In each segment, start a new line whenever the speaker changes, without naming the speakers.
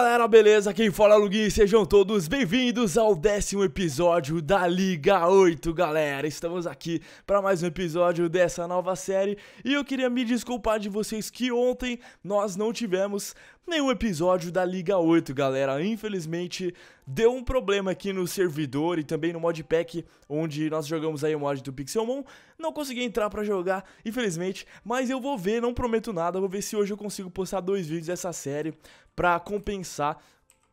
galera, beleza? Quem fala é Lugin, sejam todos bem-vindos ao décimo episódio da Liga 8, galera. Estamos aqui para mais um episódio dessa nova série e eu queria me desculpar de vocês que ontem nós não tivemos nenhum episódio da Liga 8, galera. Infelizmente, deu um problema aqui no servidor e também no modpack onde nós jogamos aí o mod do Pixelmon. Não consegui entrar para jogar, infelizmente, mas eu vou ver, não prometo nada, vou ver se hoje eu consigo postar dois vídeos dessa série para compensar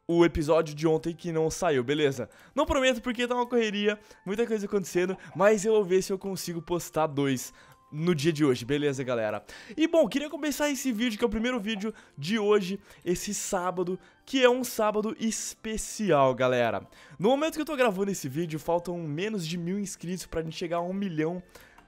o episódio de ontem que não saiu, beleza? Não prometo porque tá uma correria, muita coisa acontecendo, mas eu vou ver se eu consigo postar dois no dia de hoje, beleza, galera? E bom, queria começar esse vídeo, que é o primeiro vídeo de hoje, esse sábado, que é um sábado especial, galera. No momento que eu tô gravando esse vídeo, faltam menos de mil inscritos pra gente chegar a um milhão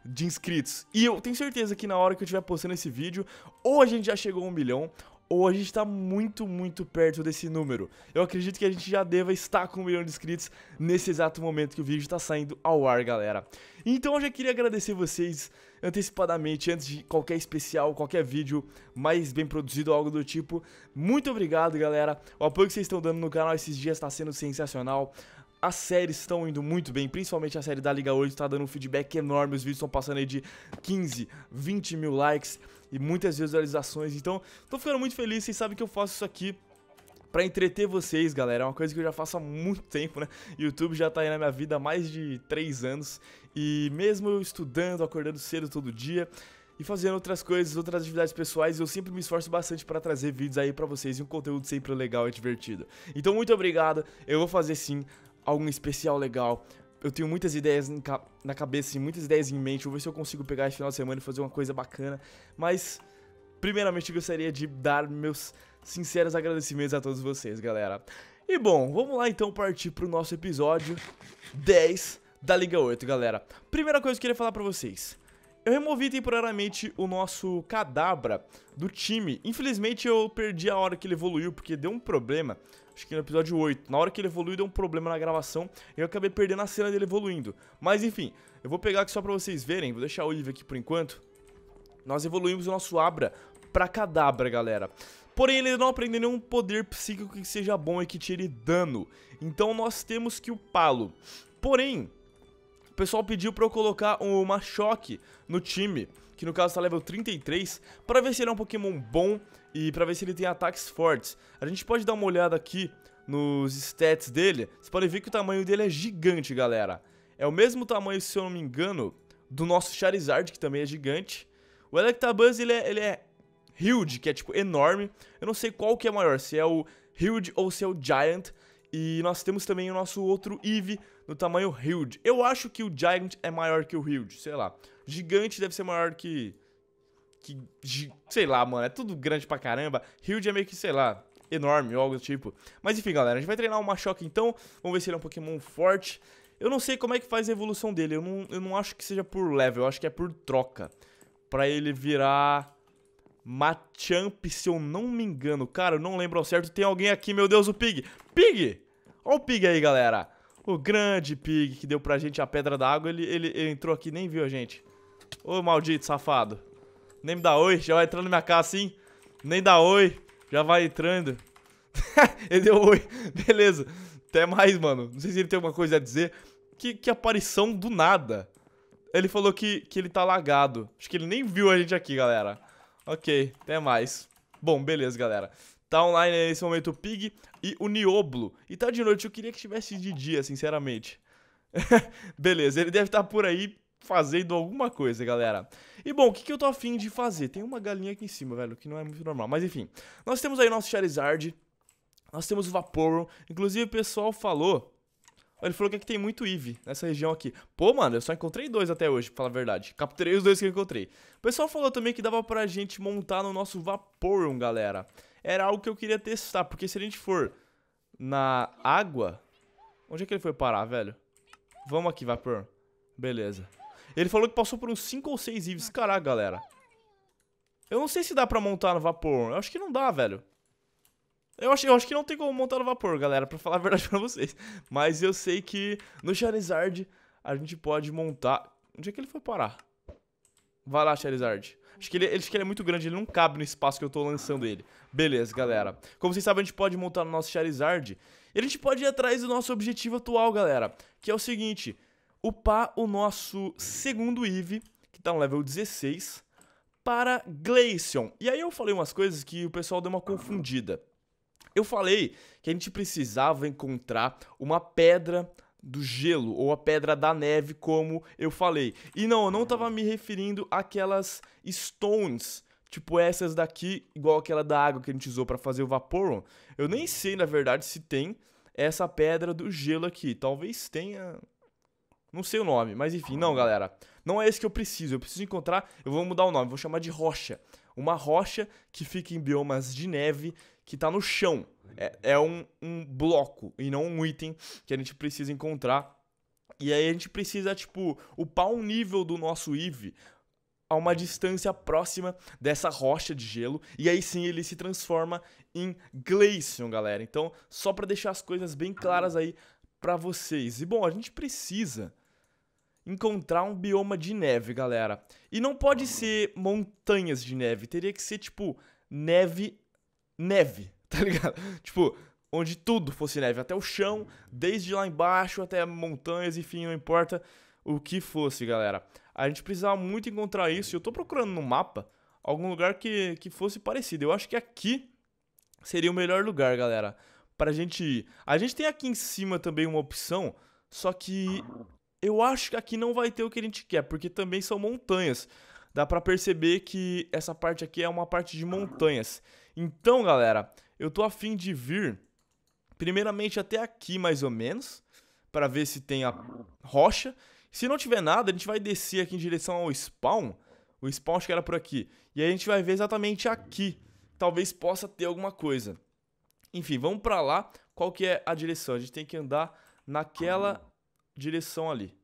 de inscritos. E eu tenho certeza que na hora que eu estiver postando esse vídeo, ou a gente já chegou a um milhão, ou a gente está muito, muito perto desse número. Eu acredito que a gente já deva estar com um milhão de inscritos nesse exato momento que o vídeo está saindo ao ar, galera. Então eu já queria agradecer vocês antecipadamente, antes de qualquer especial, qualquer vídeo mais bem produzido, algo do tipo. Muito obrigado, galera. O apoio que vocês estão dando no canal esses dias está sendo sensacional as séries estão indo muito bem, principalmente a série da Liga 8 está dando um feedback enorme, os vídeos estão passando aí de 15, 20 mil likes e muitas visualizações, então estou ficando muito feliz, vocês sabem que eu faço isso aqui para entreter vocês, galera. É uma coisa que eu já faço há muito tempo, né? YouTube já tá aí na minha vida há mais de 3 anos. E mesmo eu estudando, acordando cedo todo dia, e fazendo outras coisas, outras atividades pessoais, eu sempre me esforço bastante para trazer vídeos aí para vocês e um conteúdo sempre legal e divertido. Então, muito obrigado. Eu vou fazer sim algum especial legal. Eu tenho muitas ideias na cabeça e muitas ideias em mente. Vou ver se eu consigo pegar esse final de semana e fazer uma coisa bacana. Mas, primeiramente, eu gostaria de dar meus sinceros agradecimentos a todos vocês, galera. E bom, vamos lá então partir pro nosso episódio 10 da Liga 8, galera. Primeira coisa que eu queria falar pra vocês. Eu removi temporariamente o nosso cadabra do time. Infelizmente eu perdi a hora que ele evoluiu, porque deu um problema. Acho que no episódio 8. Na hora que ele evoluiu, deu um problema na gravação. E eu acabei perdendo a cena dele evoluindo. Mas enfim, eu vou pegar aqui só pra vocês verem. Vou deixar o livro aqui por enquanto. Nós evoluímos o nosso Abra pra Cadabra, galera. Porém, ele não aprende nenhum poder psíquico que seja bom e que tire dano. Então nós temos que upá-lo. Porém, o pessoal pediu para eu colocar uma choque no time, que no caso tá level 33, para ver se ele é um Pokémon bom e para ver se ele tem ataques fortes. A gente pode dar uma olhada aqui nos stats dele. Vocês podem ver que o tamanho dele é gigante, galera. É o mesmo tamanho, se eu não me engano, do nosso Charizard, que também é gigante. O Electabuzz, ele é, ele é Huge, que é tipo enorme. Eu não sei qual que é maior, se é o Huge ou se é o Giant. E nós temos também o nosso outro Eve no tamanho Huge. Eu acho que o Giant é maior que o Huge, sei lá. Gigante deve ser maior que... que sei lá, mano, é tudo grande pra caramba. Huge é meio que, sei lá, enorme ou algo do tipo. Mas enfim, galera, a gente vai treinar o Machoke, então. Vamos ver se ele é um Pokémon forte. Eu não sei como é que faz a evolução dele. Eu não, eu não acho que seja por level, eu acho que é por troca. Pra ele virar Machamp, se eu não me engano. Cara, eu não lembro ao certo. Tem alguém aqui, meu Deus, o Pig. Pig! Olha o Pig aí, galera. O grande Pig que deu pra gente a pedra da água. Ele, ele, ele entrou aqui nem viu a gente. Ô, maldito safado. Nem me dá oi. Já vai entrando na minha casa, sim. Nem dá oi. Já vai entrando. ele deu oi. Beleza. Até mais, mano. Não sei se ele tem alguma coisa a dizer. Que, que aparição do nada. Ele falou que, que ele tá lagado. Acho que ele nem viu a gente aqui, galera. Ok, até mais. Bom, beleza, galera. Tá online aí nesse momento o Pig e o Nioblo. E tá de noite, eu queria que tivesse de dia, sinceramente. beleza, ele deve estar tá por aí fazendo alguma coisa, galera. E bom, o que, que eu tô afim de fazer? Tem uma galinha aqui em cima, velho, que não é muito normal. Mas enfim, nós temos aí nosso Charizard, nós temos o Vaporeon. Inclusive o pessoal falou ele falou que aqui tem muito Eve nessa região aqui. Pô, mano, eu só encontrei dois até hoje, pra falar a verdade. Capturei os dois que eu encontrei. O pessoal falou também que dava pra gente montar no nosso Vaporeon, galera. Era algo que eu queria testar, porque se a gente for na água... Onde é que ele foi parar, velho? Vamos aqui, Vaporeon. Beleza. Ele falou que passou por uns 5 ou 6 Eves. Caraca, galera. Eu não sei se dá pra montar no Vaporeon. Eu acho que não dá, velho. Eu acho, eu acho que não tem como montar no vapor, galera, para falar a verdade para vocês. Mas eu sei que no Charizard a gente pode montar... Onde é que ele foi parar? Vai lá, Charizard. Acho que, ele, acho que ele é muito grande, ele não cabe no espaço que eu tô lançando ele. Beleza, galera. Como vocês sabem, a gente pode montar no nosso Charizard. E a gente pode ir atrás do nosso objetivo atual, galera. Que é o seguinte. Upar o nosso segundo Eve que tá no level 16, para Glaceon. E aí eu falei umas coisas que o pessoal deu uma confundida. Eu falei que a gente precisava encontrar uma pedra do gelo ou a pedra da neve, como eu falei. E não, eu não estava me referindo àquelas stones, tipo essas daqui, igual aquela da água que a gente usou para fazer o Vaporon. Eu nem sei, na verdade, se tem essa pedra do gelo aqui. Talvez tenha. Não sei o nome, mas enfim, não, galera. Não é esse que eu preciso. Eu preciso encontrar. Eu vou mudar o nome, vou chamar de rocha. Uma rocha que fica em biomas de neve que tá no chão. É, é um, um bloco e não um item que a gente precisa encontrar. E aí a gente precisa, tipo, upar um nível do nosso Eve a uma distância próxima dessa rocha de gelo. E aí sim ele se transforma em Glacium, galera. Então, só para deixar as coisas bem claras aí para vocês. E bom, a gente precisa encontrar um bioma de neve, galera. E não pode ser montanhas de neve, teria que ser tipo neve neve, tá ligado? tipo, onde tudo fosse neve, até o chão, desde lá embaixo até montanhas, enfim, não importa o que fosse, galera. A gente precisava muito encontrar isso e eu tô procurando no mapa algum lugar que, que fosse parecido. Eu acho que aqui seria o melhor lugar, galera, pra gente ir. A gente tem aqui em cima também uma opção, só que eu acho que aqui não vai ter o que a gente quer, porque também são montanhas. Dá pra perceber que essa parte aqui é uma parte de montanhas. Então, galera, eu tô afim de vir, primeiramente até aqui mais ou menos, para ver se tem a rocha. Se não tiver nada, a gente vai descer aqui em direção ao spawn. O spawn acho que era por aqui. E aí a gente vai ver exatamente aqui. Talvez possa ter alguma coisa. Enfim, vamos pra lá. Qual que é a direção? A gente tem que andar naquela direção ali.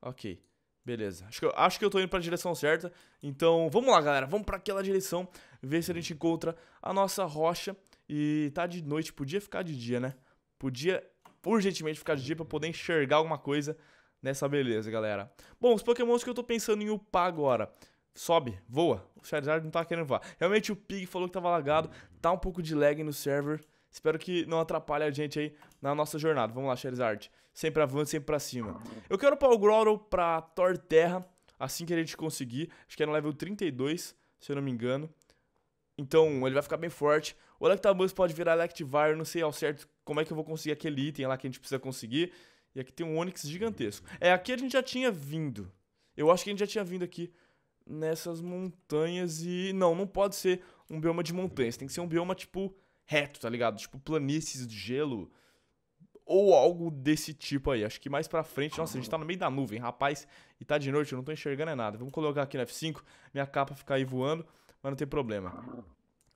Ok. Beleza. Acho que, eu, acho que eu tô indo pra direção certa. Então, vamos lá, galera. Vamos para aquela direção, ver se a gente encontra a nossa rocha. E tá de noite, podia ficar de dia, né? Podia urgentemente ficar de dia pra poder enxergar alguma coisa nessa beleza, galera. Bom, os pokémons que eu tô pensando em upar agora. Sobe, voa. O Charizard não tá querendo voar. Realmente o Pig falou que tava lagado. Tá um pouco de lag no server. Espero que não atrapalhe a gente aí na nossa jornada. Vamos lá, Charizard. Sempre avante, sempre pra cima. Eu quero pôr o Grotto pra Thor Terra, assim que a gente conseguir. Acho que é no level 32, se eu não me engano. Então, ele vai ficar bem forte. O Electabuzz pode virar Electivire, não sei ao certo como é que eu vou conseguir aquele item lá que a gente precisa conseguir. E aqui tem um Onix gigantesco. É, aqui a gente já tinha vindo. Eu acho que a gente já tinha vindo aqui nessas montanhas e... Não, não pode ser um bioma de montanhas. Tem que ser um bioma, tipo, reto, tá ligado? Tipo planícies de gelo ou algo desse tipo aí. Acho que mais pra frente, nossa, a gente tá no meio da nuvem, rapaz, e tá de noite, eu não tô enxergando é nada. Vamos colocar aqui no F5, minha capa ficar aí voando, mas não tem problema.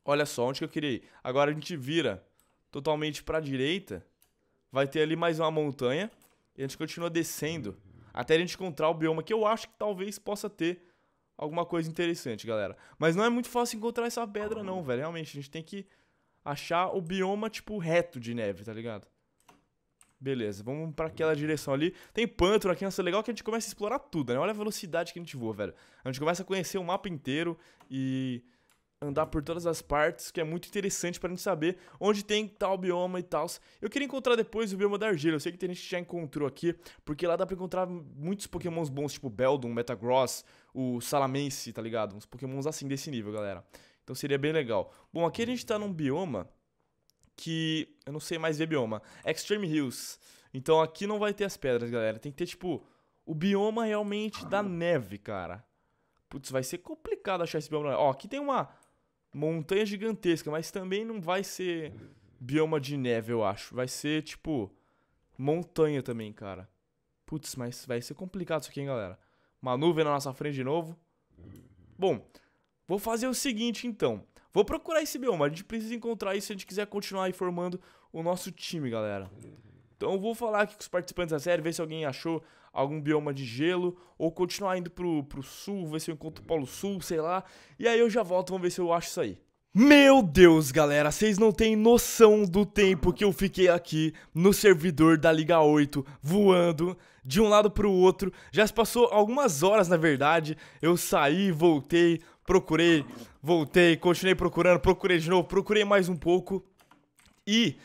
Olha só, onde que eu queria ir? Agora a gente vira totalmente pra direita, vai ter ali mais uma montanha, e a gente continua descendo, até a gente encontrar o bioma, que eu acho que talvez possa ter alguma coisa interessante, galera. Mas não é muito fácil encontrar essa pedra não, velho, realmente, a gente tem que achar o bioma, tipo, reto de neve, tá ligado? Beleza, vamos para aquela direção ali. Tem pântano aqui, nossa, é legal que a gente começa a explorar tudo, né? Olha a velocidade que a gente voa, velho. A gente começa a conhecer o mapa inteiro e andar por todas as partes, que é muito interessante pra gente saber onde tem tal bioma e tal. Eu queria encontrar depois o bioma da argila, eu sei que tem gente que já encontrou aqui, porque lá dá pra encontrar muitos pokémons bons, tipo Beldum, Metagross, o Salamence, tá ligado? Uns pokémons assim, desse nível, galera. Então seria bem legal. Bom, aqui a gente está num bioma que eu não sei mais ver bioma. Extreme Hills. Então aqui não vai ter as pedras, galera. Tem que ter, tipo, o bioma realmente da neve, cara. Putz, vai ser complicado achar esse bioma. Ó, aqui tem uma montanha gigantesca, mas também não vai ser bioma de neve, eu acho. Vai ser, tipo, montanha também, cara. Putz, mas vai ser complicado isso aqui, hein, galera. Uma nuvem na nossa frente de novo. Bom, Vou fazer o seguinte então. Vou procurar esse bioma. A gente precisa encontrar isso se a gente quiser continuar informando o nosso time, galera. Então eu vou falar aqui com os participantes da série, ver se alguém achou algum bioma de gelo, ou continuar indo pro, pro sul, ver se eu encontro o Polo Sul, sei lá. E aí eu já volto, vamos ver se eu acho isso aí. Meu Deus, galera, vocês não têm noção do tempo que eu fiquei aqui no servidor da Liga 8, voando de um lado pro outro. Já se passou algumas horas, na verdade. Eu saí, voltei, procurei, voltei, continuei procurando, procurei de novo, procurei mais um pouco. E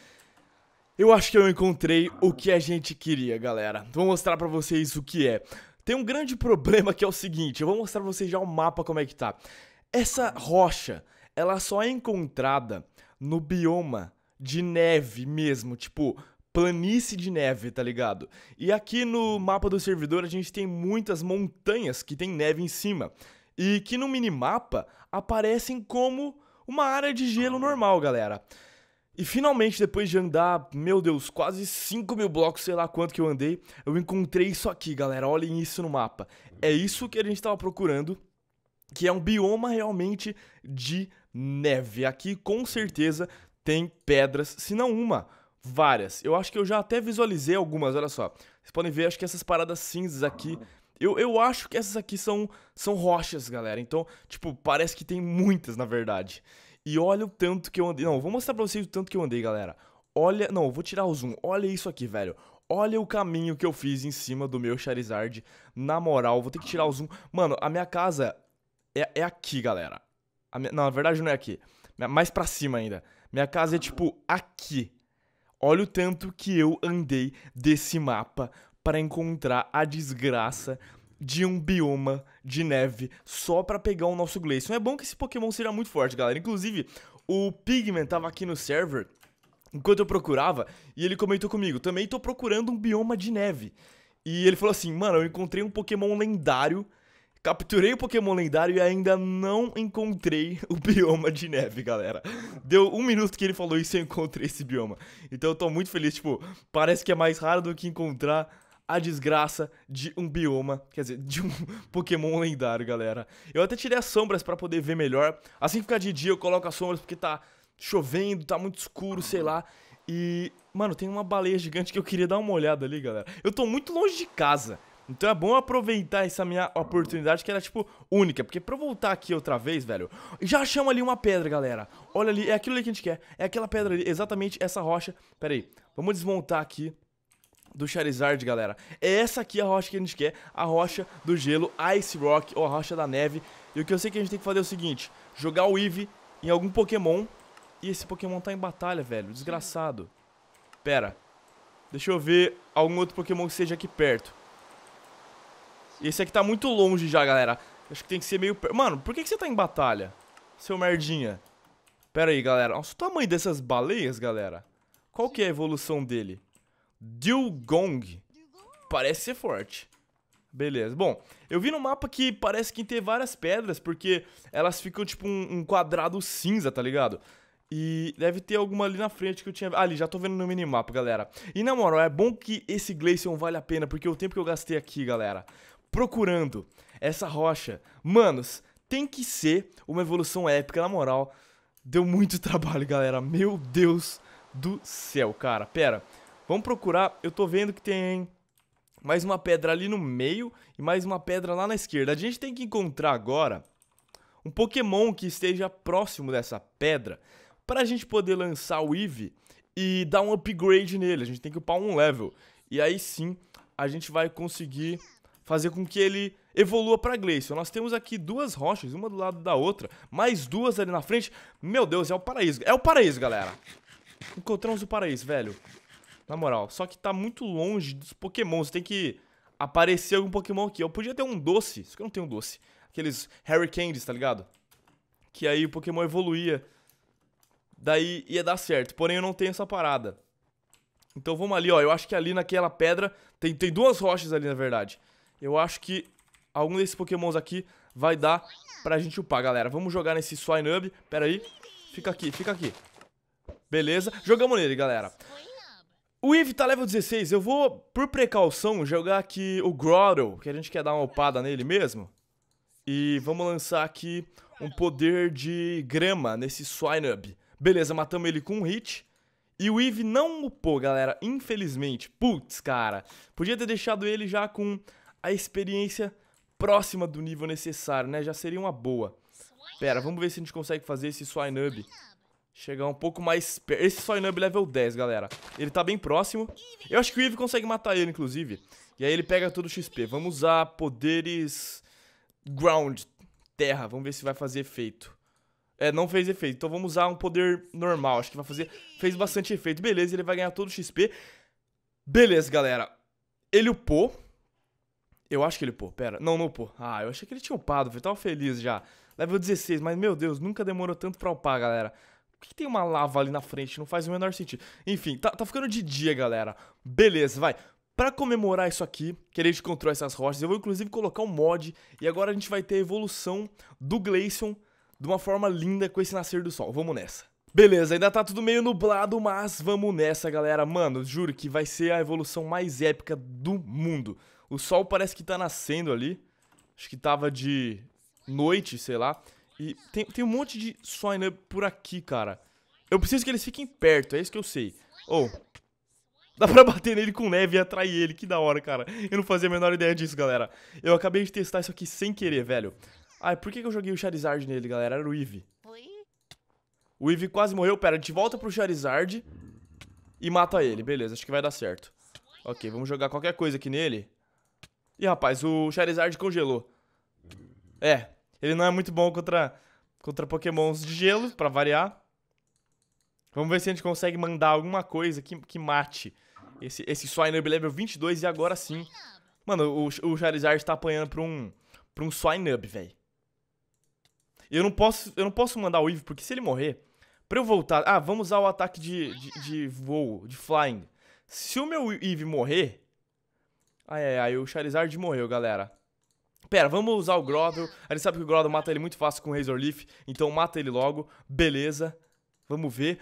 eu acho que eu encontrei o que a gente queria, galera. Vou mostrar pra vocês o que é. Tem um grande problema que é o seguinte, eu vou mostrar pra vocês já o mapa como é que tá. Essa rocha, ela só é encontrada no bioma de neve mesmo, tipo planície de neve, tá ligado? E aqui no mapa do servidor a gente tem muitas montanhas que tem neve em cima e que no minimapa aparecem como uma área de gelo normal, galera. E finalmente, depois de andar, meu Deus, quase 5 mil blocos, sei lá quanto que eu andei, eu encontrei isso aqui, galera. Olhem isso no mapa. É isso que a gente estava procurando, que é um bioma realmente de neve. Aqui, com certeza, tem pedras, se não uma, várias. Eu acho que eu já até visualizei algumas, olha só. Vocês podem ver, acho que essas paradas cinzas aqui eu, eu acho que essas aqui são, são rochas, galera. Então, tipo, parece que tem muitas, na verdade. E olha o tanto que eu andei. Não, vou mostrar pra vocês o tanto que eu andei, galera. Olha, não, vou tirar o zoom. Olha isso aqui, velho. Olha o caminho que eu fiz em cima do meu Charizard. Na moral, vou ter que tirar o zoom. Mano, a minha casa é, é aqui, galera. Minha... não, na verdade não é aqui. É mais pra cima ainda. Minha casa é, tipo, aqui. Olha o tanto que eu andei desse mapa para encontrar a desgraça de um bioma de neve só para pegar o nosso Glaceon. É bom que esse Pokémon seja muito forte, galera. Inclusive, o Pigman tava aqui no server enquanto eu procurava e ele comentou comigo: "Também tô procurando um bioma de neve". E ele falou assim: "Mano, eu encontrei um Pokémon lendário Capturei o Pokémon lendário e ainda não encontrei o bioma de neve, galera. Deu um minuto que ele falou isso e eu encontrei esse bioma. Então eu tô muito feliz, tipo, parece que é mais raro do que encontrar a desgraça de um bioma, quer dizer, de um Pokémon lendário, galera. Eu até tirei as sombras para poder ver melhor. Assim que ficar de dia, eu coloco as sombras porque tá chovendo, tá muito escuro, sei lá. E, mano, tem uma baleia gigante que eu queria dar uma olhada ali, galera. Eu tô muito longe de casa. Então é bom aproveitar essa minha oportunidade que era, tipo, única. Porque pra eu voltar aqui outra vez, velho, já achamos ali uma pedra, galera. Olha ali, é aquilo ali que a gente quer. É aquela pedra ali, exatamente essa rocha. Pera aí, vamos desmontar aqui do Charizard, galera. É essa aqui é a rocha que a gente quer, a rocha do gelo, Ice Rock, ou a rocha da neve. E o que eu sei que a gente tem que fazer é o seguinte, jogar o Eevee em algum Pokémon. E esse Pokémon tá em batalha, velho, desgraçado. Pera, deixa eu ver algum outro Pokémon que seja aqui perto. Esse aqui tá muito longe já, galera. Acho que tem que ser meio... Per... Mano, por que, que você tá em batalha? Seu merdinha. Pera aí, galera. Nossa, o tamanho dessas baleias, galera. Qual que é a evolução dele? Dilgong. Parece ser forte. Beleza. Bom, eu vi no mapa que parece que tem várias pedras, porque elas ficam tipo um, um, quadrado cinza, tá ligado? E deve ter alguma ali na frente que eu tinha... ali, já tô vendo no minimapa, galera. E na moral, é bom que esse Glacier vale a pena, porque o tempo que eu gastei aqui, galera, procurando essa rocha... Manos, tem que ser uma evolução épica, na moral. Deu muito trabalho, galera. Meu Deus do céu, cara. Pera... Vamos procurar. Eu tô vendo que tem mais uma pedra ali no meio e mais uma pedra lá na esquerda. A gente tem que encontrar agora um Pokémon que esteja próximo dessa pedra para a gente poder lançar o Eevee e dar um upgrade nele. A gente tem que upar um level. E aí sim a gente vai conseguir fazer com que ele evolua para Glacial. Nós temos aqui duas rochas, uma do lado da outra, mais duas ali na frente. Meu Deus, é o paraíso. É o paraíso, galera. Encontramos o paraíso, velho. Na moral, só que tá muito longe dos Pokémon. Você tem que aparecer algum Pokémon aqui. Eu podia ter um doce, só que eu não tenho um doce. Aqueles Harry Candies, tá ligado? Que aí o Pokémon evoluía. Daí ia dar certo. Porém, eu não tenho essa parada. Então vamos ali, ó. Eu acho que ali naquela pedra. Tem, tem duas rochas ali, na verdade. Eu acho que algum desses pokémons aqui vai dar pra gente upar, galera. Vamos jogar nesse Swinub. Pera aí. Fica aqui, fica aqui. Beleza. Jogamos nele, galera. O Eve tá level 16, eu vou, por precaução, jogar aqui o Grottle, que a gente quer dar uma opada nele mesmo. E vamos lançar aqui um poder de grama nesse Swineub, Beleza, matamos ele com um hit. E o Eve não upou, galera, infelizmente. Putz, cara. Podia ter deixado ele já com a experiência próxima do nível necessário, né? Já seria uma boa. Pera, vamos ver se a gente consegue fazer esse Swineub. Chegar um pouco mais perto. Esse Soinub é level 10, galera. Ele tá bem próximo. Eu acho que o Eve consegue matar ele, inclusive. E aí ele pega todo o XP. Vamos usar poderes... Ground. Terra. Vamos ver se vai fazer efeito. É, não fez efeito. Então vamos usar um poder normal. Acho que vai fazer... Fez bastante efeito. Beleza, ele vai ganhar todo o XP. Beleza, galera. Ele upou. Eu acho que ele upou. Pera, não, não upou. Ah, eu achei que ele tinha upado. Eu tava feliz já. Level 16, mas meu Deus, nunca demorou tanto pra upar, galera. Por que tem uma lava ali na frente? Não faz o menor sentido. Enfim, tá, tá ficando de dia, galera. Beleza, vai. Para comemorar isso aqui, que a gente encontrou essas rochas, eu vou inclusive colocar um mod e agora a gente vai ter a evolução do Gleison de uma forma linda com esse nascer do sol. Vamos nessa. Beleza, ainda tá tudo meio nublado, mas vamos nessa, galera. Mano, juro que vai ser a evolução mais épica do mundo. O sol parece que tá nascendo ali. Acho que tava de noite, sei lá. E tem, tem um monte de swine up por aqui, cara. Eu preciso que eles fiquem perto, é isso que eu sei. Oh, Dá pra bater nele com neve e atrair ele, que da hora, cara. Eu não fazia a menor ideia disso, galera. Eu acabei de testar isso aqui sem querer, velho. Ai, por que, que eu joguei o Charizard nele, galera? Era o Eve. O Eve quase morreu. Pera, a gente volta pro Charizard e mata ele. Beleza, acho que vai dar certo. Ok, vamos jogar qualquer coisa aqui nele. Ih, rapaz, o Charizard congelou. É, ele não é muito bom contra, contra pokémons de gelo, pra variar. Vamos ver se a gente consegue mandar alguma coisa que, que mate esse, esse Swinub level 22 e agora sim. Mano, o, o Charizard tá apanhando pra um, pra um Swinub, velho. Eu não posso eu não posso mandar o Eve, porque se ele morrer, pra eu voltar... Ah, vamos usar o ataque de, de, de voo, de flying. Se o meu Eve morrer... Ai, ai, ai, o Charizard morreu, galera. Pera, vamos usar o Groddle. A gente sabe que o Groddle mata ele muito fácil com o Razor Leaf, então mata ele logo. Beleza. Vamos ver.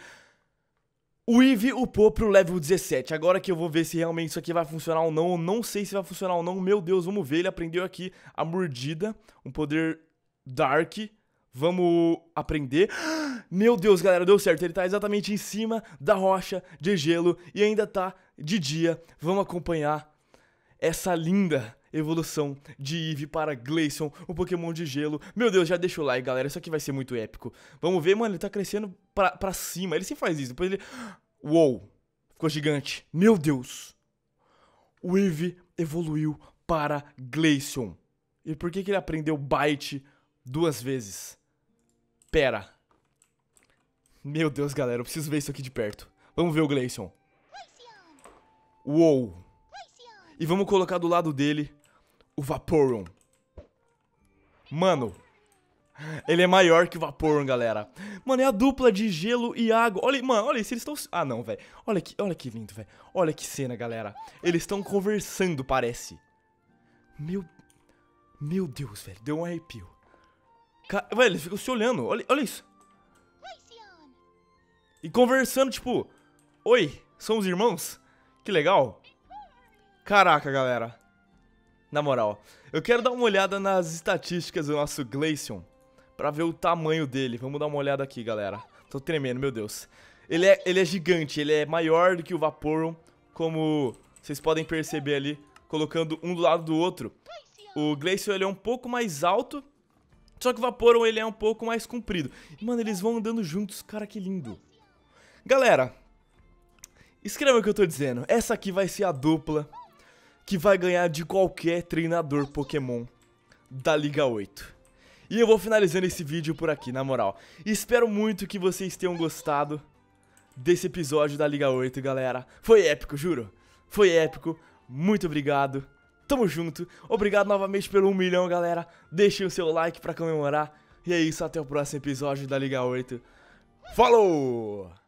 O Eve upou pro level 17. Agora que eu vou ver se realmente isso aqui vai funcionar ou não. Eu não sei se vai funcionar ou não. Meu Deus, vamos ver. Ele aprendeu aqui a mordida. Um poder Dark. Vamos aprender. Meu Deus, galera, deu certo. Ele tá exatamente em cima da rocha de gelo e ainda tá de dia. Vamos acompanhar essa linda evolução de Eve para Gleison, o Pokémon de gelo. Meu Deus, já deixa o like, galera. Isso aqui vai ser muito épico. Vamos ver, mano. Ele tá crescendo pra, pra cima. Ele sempre faz isso. Depois ele. Uou! Ficou gigante. Meu Deus! O Eve evoluiu para Gleison. E por que, que ele aprendeu Bite duas vezes? Pera. Meu Deus, galera, eu preciso ver isso aqui de perto. Vamos ver o Gleison. Uou. E vamos colocar do lado dele o Vaporum. Mano, ele é maior que o Vaporum, galera. Mano, é a dupla de gelo e água. Olha, mano, olha isso, eles estão... Ah, não, velho. Olha que, olha que lindo, velho. Olha que cena, galera. Eles estão conversando, parece. Meu... Meu Deus, velho. Deu um arrepio. Ca... Velho, eles ficam se olhando. Olha, olha isso. E conversando, tipo... Oi, somos irmãos? Que legal. Caraca, galera. Na moral, eu quero dar uma olhada nas estatísticas do nosso Glaceon para ver o tamanho dele. Vamos dar uma olhada aqui, galera. Tô tremendo, meu Deus. Ele é, ele é gigante, ele é maior do que o Vaporon, como vocês podem perceber ali, colocando um do lado do outro. O Glaceon ele é um pouco mais alto, só que o Vaporon, ele é um pouco mais comprido. mano, eles vão andando juntos, cara, que lindo. Galera, escreva o que eu tô dizendo. Essa aqui vai ser a dupla que vai ganhar de qualquer treinador Pokémon da Liga 8. E eu vou finalizando esse vídeo por aqui, na moral. Espero muito que vocês tenham gostado desse episódio da Liga 8, galera. Foi épico, juro. Foi épico. Muito obrigado. Tamo junto. Obrigado novamente pelo 1 milhão, galera. Deixem o seu like pra comemorar. E é isso, até o próximo episódio da Liga 8. Falou!